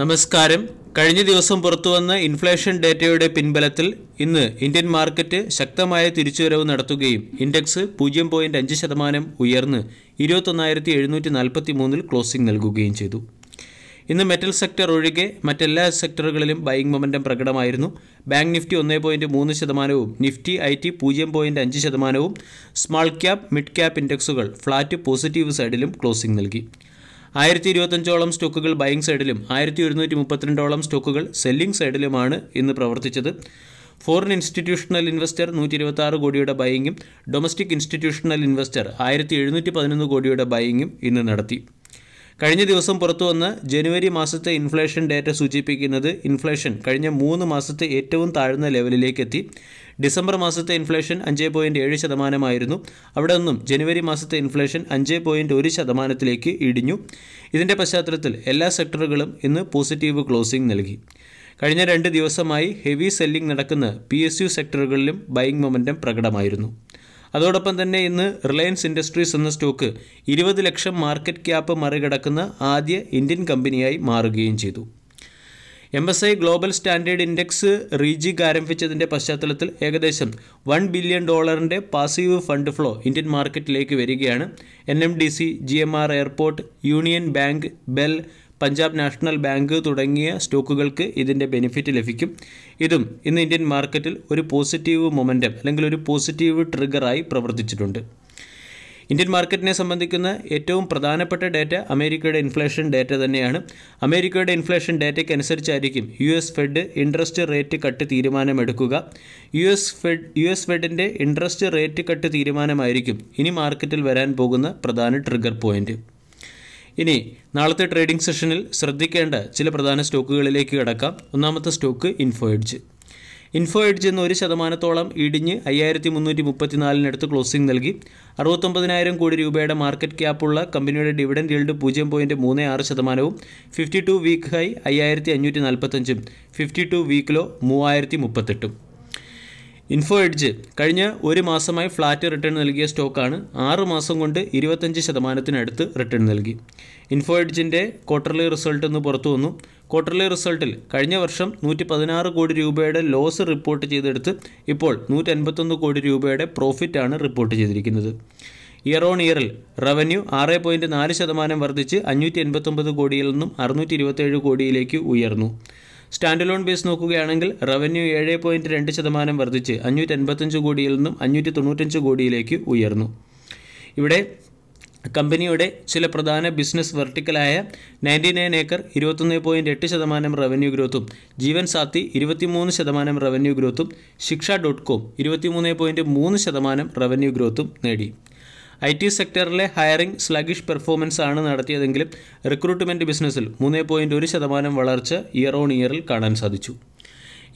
നമസ്കാരം കഴിഞ്ഞ ദിവസം പുറത്തുവന്ന ഇൻഫ്ലേഷൻ ഡേറ്റയുടെ പിൻബലത്തിൽ ഇന്ന് ഇന്ത്യൻ മാർക്കറ്റ് ശക്തമായ തിരിച്ചുവരവ് നടത്തുകയും ഇൻഡെക്സ് പൂജ്യം പോയിന്റ് അഞ്ച് ശതമാനം ഉയർന്ന് ഇരുപത്തൊന്നായിരത്തി എഴുന്നൂറ്റി നാൽപ്പത്തി മൂന്നിൽ ക്ലോസിംഗ് നൽകുകയും ചെയ്തു ഇന്ന് മെറ്റൽ സെക്ടർ ഒഴികെ മറ്റെല്ലാ സെക്ടറുകളിലും ബൈങ് മൊമെൻറ്റം പ്രകടമായിരുന്നു ബാങ്ക് നിഫ്റ്റി ഒന്നേ പോയിൻറ്റ് മൂന്ന് ശതമാനവും നിഫ്റ്റി ഐ ടി പൂജ്യം പോയിൻറ്റ് അഞ്ച് ശതമാനവും സ്മാൾ ക്യാപ് മിഡ് ക്യാപ് ഇൻഡെക്സുകൾ ഫ്ലാറ്റ് പോസിറ്റീവ് സൈഡിലും ക്ലോസിംഗ് നൽകി ആയിരത്തി ഇരുപത്തഞ്ചോളം സ്റ്റോക്കുകൾ ബൈങ് സൈഡിലും ആയിരത്തി ഒരുന്നൂറ്റി മുപ്പത്തിരണ്ടോളം സ്റ്റോക്കുകൾ സെല്ലിംഗ് സൈഡിലുമാണ് ഇന്ന് പ്രവർത്തിച്ചത് ഫോറിൻ ഇൻസ്റ്റിറ്റ്യൂഷണൽ ഇൻവെസ്റ്റർ നൂറ്റി ഇരുപത്തി ആറ് കോടിയുടെ ബൈയിങ്ങും ഡൊമസ്റ്റിക് ഇൻസ്റ്റിറ്റ്യൂഷണൽ ഇൻവെസ്റ്റർ ആയിരത്തി എഴുന്നൂറ്റി പതിനൊന്ന് കോടിയുടെ ബൈയിങ്ങും ഇന്ന് നടത്തി കഴിഞ്ഞ ദിവസം പുറത്തുവന്ന ജനുവരി മാസത്തെ ഇൻഫ്ലേഷൻ ഡാറ്റ സൂചിപ്പിക്കുന്നത് ഇൻഫ്ലേഷൻ കഴിഞ്ഞ മൂന്ന് മാസത്തെ ഏറ്റവും താഴ്ന്ന ലെവലിലേക്കെത്തി ഡിസംബർ മാസത്തെ ഇൻഫ്ലേഷൻ അഞ്ച് പോയിൻറ്റ് ഏഴ് ശതമാനമായിരുന്നു അവിടെ നിന്നും ജനുവരി മാസത്തെ ഇൻഫ്ലേഷൻ അഞ്ച് പോയിൻറ്റ് ഒരു ശതമാനത്തിലേക്ക് ഇടിഞ്ഞു ഇതിൻ്റെ പശ്ചാത്തലത്തിൽ എല്ലാ സെക്ടറുകളും ഇന്ന് പോസിറ്റീവ് ക്ലോസിംഗ് നൽകി കഴിഞ്ഞ രണ്ട് ദിവസമായി ഹെവി സെല്ലിംഗ് നടക്കുന്ന പി എസ് യു സെക്ടറുകളിലും ബൈങ് മൊമെൻറ്റം പ്രകടമായിരുന്നു അതോടൊപ്പം തന്നെ ഇന്ന് റിലയൻസ് ഇൻഡസ്ട്രീസ് എന്ന സ്റ്റോക്ക് ഇരുപത് ലക്ഷം മാർക്കറ്റ് ക്യാപ്പ് മറികടക്കുന്ന ആദ്യ ഇന്ത്യൻ കമ്പനിയായി മാറുകയും ചെയ്തു M S I global standard index rejig ആരംഭിച്ചതിൻ്റെ പശ്ചാത്തലത്തിൽ ഏകദേശം വൺ ബില്യൺ ഡോളറിൻ്റെ പാസീവ് ഫണ്ട് ഫ്ലോ ഇന്ത്യൻ മാർക്കറ്റിലേക്ക് വരികയാണ് N M D C G M R airport union bank BEL Punjab national bank തുടങ്ങിയ സ്റ്റോക്കുകൾക്ക് ഇതിൻ്റെ ബെനിഫിറ്റ് ലഭിക്കും ഇതും ഇന്ന് ഇന്ത്യൻ മാർക്കറ്റിൽ ഒരു പോസിറ്റീവ് മൊമെൻറ്റം അല്ലെങ്കിൽ ഒരു പോസിറ്റീവ് ട്രിഗറായി പ്രവർത്തിച്ചിട്ടുണ്ട് ഇന്ത്യൻ മാർക്കറ്റിനെ സംബന്ധിക്കുന്ന ഏറ്റവും പ്രധാനപ്പെട്ട ഡേറ്റ അമേരിക്കയുടെ ഇൻഫ്ലേഷൻ ഡേറ്റ തന്നെയാണ് അമേരിക്കയുടെ ഇൻഫ്ലേഷൻ ഡേറ്റയ്ക്കനുസരിച്ചായിരിക്കും U S Fed interest rate cut തീരുമാനമെടുക്കുക U S Fed U S ഫെഡിൻ്റെ ഇൻട്രസ്റ്റ് റേറ്റ് കട്ട് തീരുമാനമായിരിക്കും ഇനി മാർക്കറ്റിൽ വരാൻ പോകുന്ന പ്രധാന ട്രിഗർ പോയിൻറ്റ് ഇനി നാളത്തെ ട്രേഡിംഗ് സെഷനിൽ ശ്രദ്ധിക്കേണ്ട ചില പ്രധാന സ്റ്റോക്കുകളിലേക്ക് കിടക്കാം ഒന്നാമത്തെ സ്റ്റോക്ക് ഇൻഫോയിഡ്ജ് ഇൻഫോ എഡ്ജ് എന്ന് ഒരു ശതമാനത്തോളം ഇടിഞ്ഞ് അയ്യായിരത്തി മുന്നൂറ്റി മുപ്പത്തിനാലിനടുത്ത് ക്ലോസിംഗ് നൽകി അറുപത്തൊമ്പതിനായിരം കോടി രൂപയുടെ മാർക്കറ്റ് ക്യാപ്പുള്ള കമ്പനിയുടെ ഡിവിഡൻഡ് ഈൽഡ് പൂജ്യം പോയിൻറ്റ് മൂന്ന് ആറ് ശതമാനവും ഫിഫ്റ്റി ടു വീക്ക് ഹൈ അയ്യായിരത്തി അഞ്ഞൂറ്റി നാൽപ്പത്തഞ്ചും ഫിഫ്റ്റി ടു വീക്ക് ലോ മൂവായിരത്തി മുപ്പത്തെട്ടും ഇൻഫോ എഡ്ജ് കഴിഞ്ഞ ഒരു മാസമായി ഫ്ലാറ്റ് റിട്ടേൺ നൽകിയ സ്റ്റോക്കാണ് ആറ് മാസം കൊണ്ട് ഇരുപത്തഞ്ച് ശതമാനത്തിനടുത്ത് റിട്ടേൺ നൽകി ഇൻഫോ എഡ്ജിൻ്റെ ക്വാർട്ടർലി റിസൾട്ട് ഒന്ന് പുറത്തു വന്നു ക്വാർട്ടർലി റിസൾട്ടിൽ കഴിഞ്ഞ വർഷം നൂറ്റി പതിനാറ് കോടി രൂപയുടെ ലോസ് റിപ്പോർട്ട് ചെയ്തെടുത്ത് ഇപ്പോൾ നൂറ്റൻപത്തൊന്ന് കോടി രൂപയുടെ പ്രോഫിറ്റാണ് റിപ്പോർട്ട് ചെയ്തിരിക്കുന്നത് ഇയർ ഓൺ ഇയറിൽ റവന്യൂ ആറ് പോയിൻറ്റ് നാല് ശതമാനം വർദ്ധിച്ച് അഞ്ഞൂറ്റി എൺപത്തൊമ്പത് കോടിയിൽ നിന്നും അറുന്നൂറ്റി ഇരുപത്തേഴ് കോടിയിലേക്ക് ഉയർന്നു സ്റ്റാൻഡ് ലോൺ ബേസ് നോക്കുകയാണെങ്കിൽ റവന്യൂ ഏഴ് പോയിൻറ്റ് രണ്ട് ശതമാനം വർദ്ധിച്ച് അഞ്ഞൂറ്റി എൺപത്തഞ്ച് കോടിയിൽ നിന്നും അഞ്ഞൂറ്റി തൊണ്ണൂറ്റഞ്ച് കോടിയിലേക്ക് ഉയർന്നു ഇവിടെ കമ്പനിയുടെ ചില പ്രധാന ബിസിനസ് വെർട്ടിക്കലായ നയൻറ്റി നയൻ ഏക്കർ ഇരുപത്തൊന്ന് പോയിൻറ്റ് എട്ട് ശതമാനം റവന്യൂ ഗ്രോത്തും ജീവൻ സാത്തി ഇരുപത്തിമൂന്ന് ശതമാനം റവന്യൂ ഗ്രോത്തും ശിക്ഷ ഡോട്ട് കോം ഇരുപത്തിമൂന്ന് പോയിൻറ്റ് മൂന്ന് ശതമാനം റവന്യൂ ഗ്രോത്തും നേടി ഐ ടി സെക്ടറിലെ ഹയറിംഗ് സ്ലഗിഷ് പെർഫോമൻസ് ആണ് നടത്തിയതെങ്കിലും റിക്രൂട്ട്മെൻറ്റ് ബിസിനസ്സിൽ മൂന്നേ പോയിൻ്റ് ഒരു ശതമാനം വളർച്ച ഇയർ ഓൺ ഇയറിൽ കാണാൻ സാധിച്ചു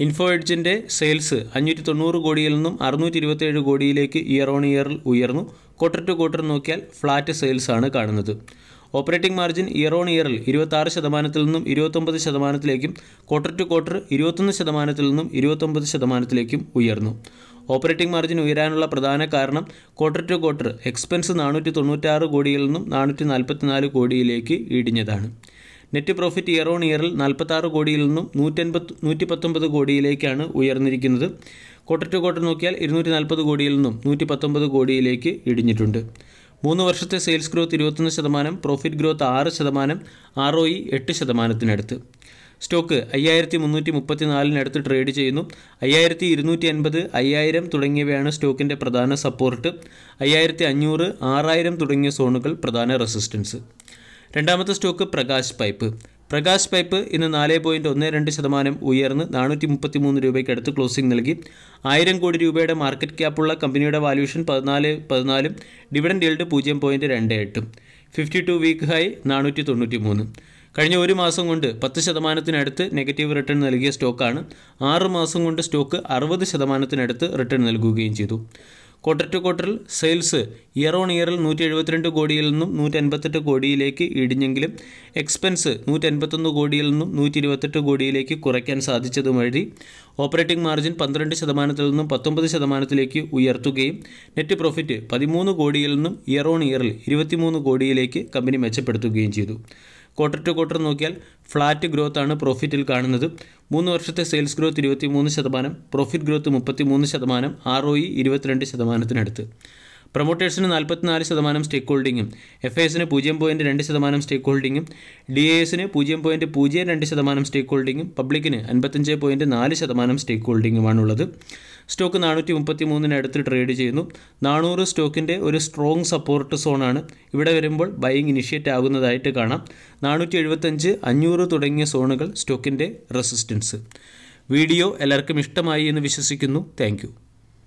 ഇൻഫോ എഡ്ജിൻ്റെ സെയിൽസ് അഞ്ഞൂറ്റി തൊണ്ണൂറ് കോടിയിൽ നിന്നും അറുന്നൂറ്റി ഇരുപത്തേഴ് കോടിയിലേക്ക് ഇയർ ഓൺ ഇയറിൽ ഉയർന്നു ക്വാർട്ടർ ടു ക്വാർട്ടർ നോക്കിയാൽ ഫ്ലാറ്റ് സെയിൽസ് ആണ് കാണുന്നത് ഓപ്പറേറ്റിംഗ് മാർജിൻ ഇയർ ഓൺ ഇയറിൽ ഇരുപത്താറ് ശതമാനത്തിൽ നിന്നും ഇരുപത്തൊമ്പത് ശതമാനത്തിലേക്കും ക്വാർട്ടർ ടു ക്വാർട്ടർ ഇരുപത്തൊന്ന് ശതമാനത്തിൽ നിന്നും ഇരുപത്തൊമ്പത് ശതമാനത്തിലേക്കും ഉയർന്നു ഓപ്പറേറ്റിംഗ് മാർജിൻ ഉയരാനുള്ള പ്രധാന കാരണം ക്വാർട്ടർ ടു ക്വാർട്ടർ എക്സ്പെൻസ് നാനൂറ്റി തൊണ്ണൂറ്റാറ് കോടിയിൽ നിന്നും നാനൂറ്റി നാൽപ്പത്തിനാല് കോടിയിലേക്ക് ഇടിഞ്ഞതാണ് നെറ്റ് പ്രോഫിറ്റ് ഇയർ ഓൺ ഇയറിൽ നാൽപ്പത്താറ് കോടിയിൽ നിന്നും നൂറ്റൻപത് നൂറ്റി പത്തൊമ്പത് കോടിയിലേക്കാണ് ഉയർന്നിരിക്കുന്നത് ക്വാർട്ടർ ടു ക്വാർട്ടർ നോക്കിയാൽ ഇരുന്നൂറ്റി നാൽപ്പത് കോടിയിൽ നിന്നും നൂറ്റി പത്തൊമ്പത് കോടിയിലേക്ക് ഇടിഞ്ഞിട്ടുണ്ട് മൂന്ന് വർഷത്തെ സെയിൽസ് ഗ്രോത്ത് ഇരുപത്തൊന്ന് ശതമാനം പ്രോഫിറ്റ് ഗ്രോത്ത് ആറ് ശതമാനം ആർ ഒ ഇ എട്ട് ശതമാനത്തിനടുത്ത് സ്റ്റോക്ക് അയ്യായിരത്തി മുന്നൂറ്റി മുപ്പത്തി നാലിനടുത്ത് ട്രേഡ് ചെയ്യുന്നു അയ്യായിരത്തി ഇരുന്നൂറ്റി അൻപത് അയ്യായിരം തുടങ്ങിയവയാണ് സ്റ്റോക്കിൻ്റെ പ്രധാന സപ്പോർട്ട് അയ്യായിരത്തി അഞ്ഞൂറ് ആറായിരം തുടങ്ങിയ സോണുകൾ പ്രധാന റെസിസ്റ്റൻസ് രണ്ടാമത്തെ stock Prakash pipe Prakash pipe ഇന്ന് നാല് പോയിൻറ്റ് ഒന്ന് രണ്ട് ശതമാനം ഉയർന്ന് നാനൂറ്റി മുപ്പത്തി മൂന്ന് രൂപയ്ക്ക് അടുത്ത് ക്ലോസിംഗ് നൽകി ആയിരം കോടി രൂപയുടെ മാർക്കറ്റ് ക്യാപ്പുള്ള കമ്പനിയുടെ വാല്യൂഷൻ പതിനാല് പതിനാലും ഡിവിഡൻ ഡീൽഡ് പൂജ്യം പോയിൻറ്റ് രണ്ട് എട്ടും ഫിഫ്റ്റി ടു വീക്ക് ഹൈ നാനൂറ്റി തൊണ്ണൂറ്റി മൂന്ന് കഴിഞ്ഞ ഒരു മാസം കൊണ്ട് പത്ത് ശതമാനത്തിനടുത്ത് നെഗറ്റീവ് റിട്ടേൺ നൽകിയ സ്റ്റോക്കാണ് ആറ് മാസം കൊണ്ട് സ്റ്റോക്ക് അറുപത് ശതമാനത്തിനടുത്ത് റിട്ടേൺ നൽകുകയും ചെയ്തു ക്വാർട്ടർ ടു ക്വാർട്ടറിൽ സെയിൽസ് ഇയർ ഓൺ ഇയറിൽ നൂറ്റി എഴുപത്തിരണ്ട് കോടിയിൽ നിന്നും നൂറ്റി അൻപത്തെട്ട് കോടിയിലേക്ക് ഇടിഞ്ഞെങ്കിലും എക്സ്പെൻസ് നൂറ്റി അൻപത്തൊന്ന് കോടിയിൽ നിന്നും നൂറ്റി ഇരുപത്തെട്ട് കോടിയിലേക്ക് കുറയ്ക്കാൻ സാധിച്ചത് വഴി ഓപ്പറേറ്റിംഗ് മാർജിൻ പന്ത്രണ്ട് ശതമാനത്തിൽ നിന്നും പത്തൊമ്പത് ശതമാനത്തിലേക്ക് ഉയർത്തുകയും നെറ്റ് പ്രോഫിറ്റ് പതിമൂന്ന് കോടിയിൽ നിന്നും ഇയർ ഓൺ ഇയറിൽ ഇരുപത്തിമൂന്ന് കോടിയിലേക്ക് കമ്പനി മെച്ചപ്പെടുത്തുകയും ചെയ്തു ക്വാർട്ടർ ടു ക്വാർട്ടർ നോക്കിയാൽ ഫ്ലാറ്റ് ഗ്രോത്ത് ആണ് പ്രോഫിറ്റിൽ കാണുന്നത് മൂന്ന് വർഷത്തെ സെയിൽസ് ഗ്രോത്ത് ഇരുപത്തി മൂന്ന് ശതമാനം പ്രോഫിറ്റ് ഗ്രോത്ത് മുപ്പത്തി മൂന്ന് ശതമാനം ആർ ഒ ഇ ഇരുപത്തിരണ്ട് ശതമാനത്തിനടുത്ത് പ്രൊമോട്ടേഴ്സിന് നാൽപ്പത്തിനാല് ശതമാനം സ്റ്റേക്ക് ഹോൾഡിങ്ങും എഫ് എസിന് പൂജ്യം പോയിൻറ്റ് രണ്ട് ശതമാനം സ്റ്റേക്ക് ഹോൾഡിങ്ങും ഡി എ എസിന് പൂജ്യം പോയിൻറ്റ് പൂജ്യം രണ്ട് ശതമാനം സ്റ്റേക്ക് ഹോൾഡിങ്ങും പബ്ലിക്കിന് അൻപത്തഞ്ച് പോയിൻറ്റ് നാല് ശതമാനം സ്റ്റേക്ക് ഹോൾഡിങ്ങുമാണുള്ളത് സ്റ്റോക്ക് നാനൂറ്റി മുപ്പത്തി മൂന്നിന് അടുത്ത് ട്രേഡ് ചെയ്യുന്നു നാനൂറ് സ്റ്റോക്കിൻ്റെ ഒരു സ്ട്രോങ് സപ്പോർട്ട് സോണാണ് ഇവിടെ വരുമ്പോൾ ബൈങ് ഇനിഷ്യേറ്റ് ആകുന്നതായിട്ട് കാണാം നാനൂറ്റി എഴുപത്തഞ്ച് അഞ്ഞൂറ് തുടങ്ങിയ സോണുകൾ സ്റ്റോക്കിൻ്റെ റെസിസ്റ്റൻസ് വീഡിയോ എല്ലാവർക്കും ഇഷ്ടമായി എന്ന് വിശ്വസിക്കുന്നു താങ്ക്